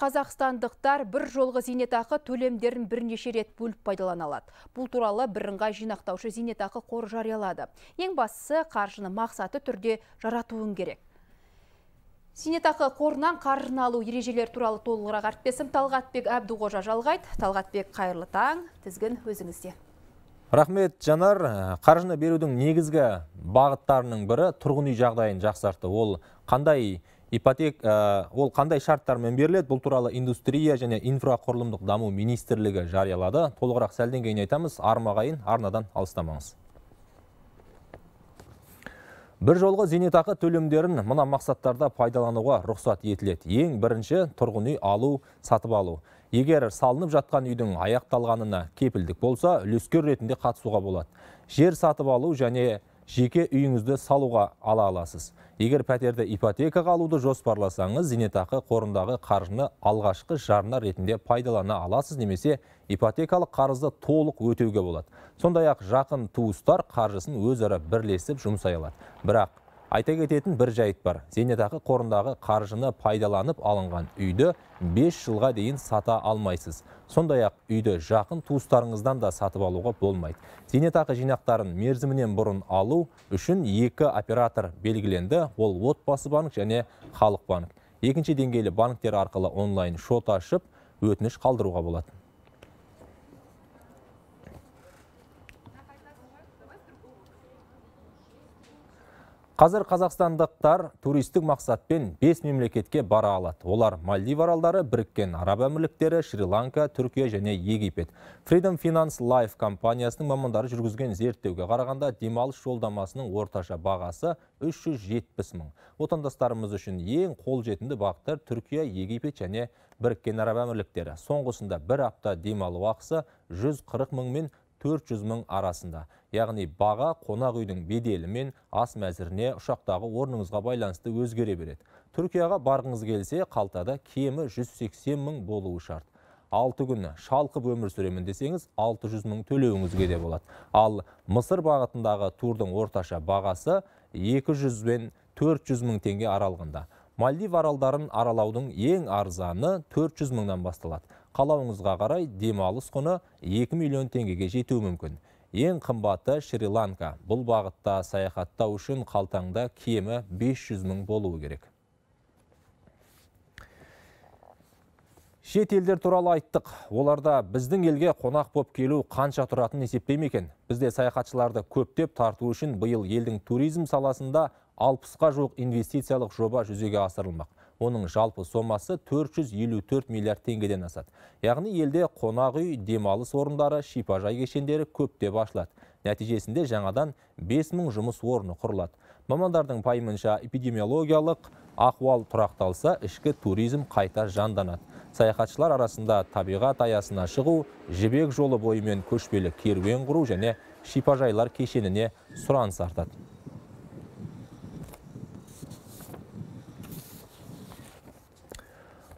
қазақстандықтар бір жолғы зейнетақы төлемдерін бірнеше рет бөліп пайдалана алады бұл туралы бірыңғай жинақтаушы зейнетақы қоры жариялады ең бастысы қаржыны мақсаты түрде жаратуын керек зейнетақы қорынан қаржыны алу ережелері туралы толығырақ әріптесім талғатбек әбдіқожа жалғайды талғатбек қайырлы таң тізгін өзіңізде рахмет жанар э, қаржыны берудің негізгі бағыттарының бірі тұрғын үй жағдайын жақсарту ол қандай ипотек э, ол қандай шарттармен беріледі бұл туралы индустрия және инфрақұрылымдық даму министрлігі жариялады толығырақ сәлден кейін айтамыз армағайын арнадан алыстамаңыз Бір жолғы зейнетақы төлемдерін мына мақсаттарда пайдалануға рұқсат етіледі. Ең бірінші тұрғын үй алу, сатып алу. Егер салынып жатқан үйдің аяқталғанына кепілдік болса, үлескер ретінде қатысуға болады. Жер сатып алу және жеке үйіңізді салуға ала аласыз егер пәтерді ипотека қалуды жоспарласаңыз зенетақы қорындағы қаржыны алғашқы жарна ретінде пайдалана аласыз немесе ипотекалық қарызды толық өтеуге болады сондай ақ жақын туыстар қаржысын өзара бірлесіп жұмсай алады бірақ айта кететін бір жайт бар Зенетақы қорындағы қаржыны пайдаланып алынған үйді 5 жылға дейін сата алмайсыз сондай ақ үйді жақын туыстарыңыздан да сатып алуға болмайды зейнетақы жинақтарын мерзімінен бұрын алу үшін екі оператор белгіленді ол отбасы банк және халық банк екінші деңгейлі банктер арқылы онлайн шот ашып өтініш қалдыруға болады Қазір қазақстандықтар туристік мақсатпен 5 мемлекетке бара алады. Олар Мальдив аралдары, біріккен араб әмірліктері, Шри-Ланка, Түркия және Египет. Freedom Finance Life компаниясының мамандары жүргізген зерттеуге қарағанда демалыс жолдамасының орташа бағасы 370 мың. Отандастарымыз үшін ең қолжетімді бағыттар Түркия, Египет және біріккен араб әмірліктері. Соңғысында бір апта демалу ақысы 140 мың мен 400 мың арасында. Яғни баға қонақ үйдің беделі мен ас мәзіріне ұшақтағы орныңызға байланысты өзгере береді. Түркияға барғыңыз келсе, қалтада кемі 180 мың болуы шарт. 6 күні шалқып өмір сүремін десеңіз, 600 мың төлеуіңізге де болады. Ал Мысыр бағытындағы турдың орташа бағасы 200 бен 400 мың теңге аралғында. Мальдив аралдарын аралаудың ең арзаны 400 мыңнан басталады қалауыңызға қарай демалыс құны 2 миллион теңгеге жетуі мүмкін ең қымбаты шри ланка бұл бағытта саяхаттау үшін қалтаңда кемі 500 мың болуы керек шет елдер туралы айттық оларда біздің елге қонақ боп келу қанша тұратынын есептей ме екен бізде саяхатшыларды көптеп тарту үшін биыл елдің туризм саласында алпысқа жоқ инвестициялық жоба жүзеге асырылмақ оның жалпы сомасы 454 миллиард теңгеден асады. Яғни елде қонақ үй, демалыс орындары, шипажай кешендері көптеп ашылады. Нәтижесінде жаңадан 5000 жұмыс орны құрылады. Мамандардың пайымынша эпидемиологиялық ахуал тұрақталса, ішкі туризм қайта жанданады. Саяхатшылар арасында табиғат аясына шығу, жібек жолы бойымен көшпелі керуен құру және шипажайлар кешеніне сұраныс артады.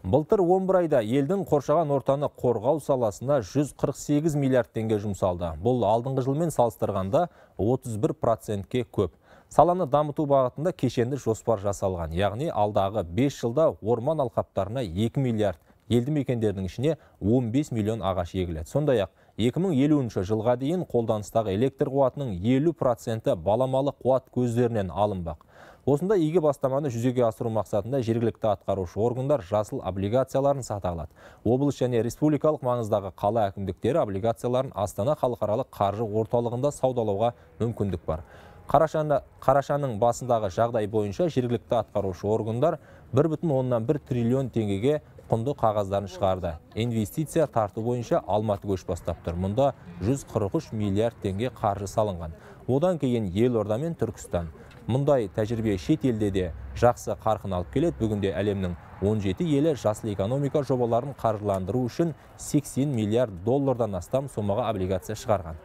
Былтыр 11 айда елдің қоршаған ортаны қорғау саласына 148 миллиард теңге жұмсалды. Бұл алдыңғы жылмен салыстырғанда 31 процентке көп. Саланы дамыту бағытында кешенді жоспар жасалған. Яғни алдағы 5 жылда орман алқаптарына 2 миллиард, елді мекендердің ішіне 15 миллион ағаш егіледі. Сондай-ақ 2050 жылға дейін қолданыстағы электр қуатының 50 проценті баламалы қуат көздерінен алынбақ. Осында игі бастаманы жүзеге асыру мақсатында жергілікті атқарушы органдар жасыл облигацияларын сата алады облыс және республикалық маңыздағы қала әкімдіктері облигацияларын астана қалықаралық қаржы орталығында саудалауға мүмкіндік бар қарашаның басындағы жағдай бойынша жергілікті атқарушы органдар 1,1 триллион теңгеге құнды қағаздарын шығарды инвестиция тарту бойынша алматы көш бастап тұр мұнда 143 миллиард теңге қаржы салынған одан кейін елорда мен түркістан мұндай тәжірибе шет елде де жақсы қарқын алып келет бүгінде әлемнің 17 елі жасыл экономика жобаларын қаржыландыру үшін 80 миллиард доллардан астам сомаға облигация шығарған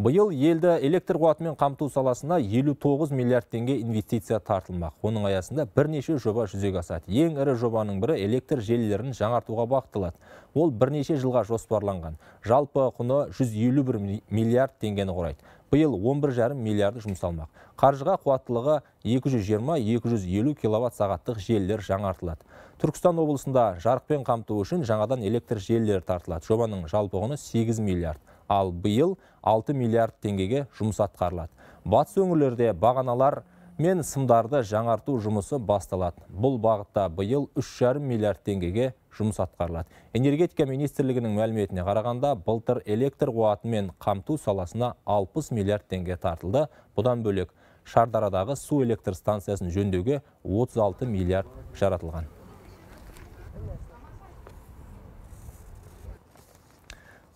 Биыл елді электр қуатымен қамту саласына 59 миллиард теңге инвестиция тартылмақ. Оның аясында бірнеше жоба жүзеге асады. Ең ірі жобаның бірі электр желілерін жаңартуға бағытталады. Ол бірнеше жылға жоспарланған. Жалпы құны 151 миллиард теңгені құрайды. Биыл 11,5 миллиарды жұмсалмақ. Қаржыға қуаттылығы 220-250 киловатт сағаттық желілер жаңартылады. Түркістан облысында жарықпен қамту үшін жаңадан электр желілері тартылады. Жобаның жалпы құны 8 миллиард ал биыл 6 миллиард теңгеге жұмыс атқарылады батыс өңірлерде бағаналар мен сымдарды жаңарту жұмысы басталады бұл бағытта биыл 3,5 миллиард теңгеге жұмыс атқарылады энергетика министрлігінің мәліметіне қарағанда былтыр электр қуатымен қамту саласына 60 миллиард теңге тартылды бұдан бөлек шардарадағы су электр станциясын жөндеуге 36 миллиард жаратылған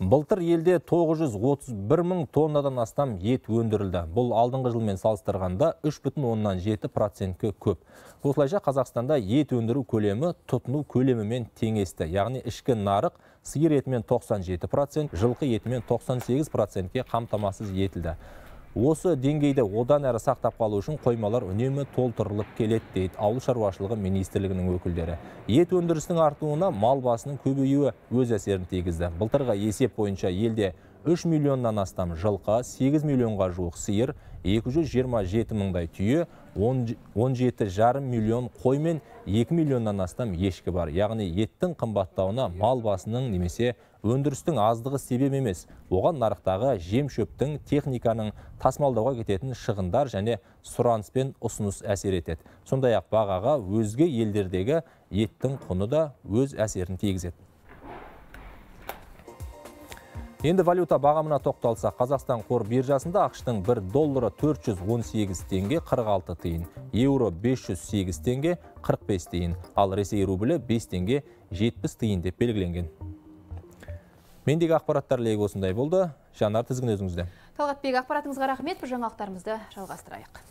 Былтыр елде 931 мың тоннадан астам ет өндірілді. Бұл алдыңғы жылмен салыстырғанда 3,7 процентке көп. Осылайша Қазақстанда ет өндіру көлемі тұтыну көлемімен теңесті. Яғни ішкі нарық сиыр етімен 97 процент, жылқы етмен 98 процентке қамтамасыз етілді. Осы деңгейді одан әрі сақтап қалу үшін қоймалар үнемі толтырылып келеді дейді ауыл шаруашылығы министрлігінің өкілдері. Ет өндірісінің артуына мал басының көбеюі өз әсерін тигізді. Былтырғы есеп бойынша елде 3 миллионнан астам жылқа, 8 миллионға жуық сиыр, 227 мыңдай түйе, 17,5 миллион қой мен 2 миллионнан астам ешкі бар. Яғни еттің қымбаттауына мал басының немесе өндірістің аздығы себеп емес. Оған нарықтағы жем шөптің, техниканың тасмалдауға кететін шығындар және сұраныс пен ұсыныс әсер етеді. Сондай ақ бағаға өзге елдердегі еттің құны да өз әсерін тегізеді енді валюта бағамына тоқталса, қазақстан қор биржасында ақштың 1 доллары 418 тенге 46 тейін, евро 508 тенге 45 тейін, ал ресей рублі 5 тенге 70 тейін деп белгіленген мендегі ақпараттар осындай болды жанар тізгін өзіңізде талғатбек ақпаратыңызға рахмет жаңалықтарымызды жалғастырайық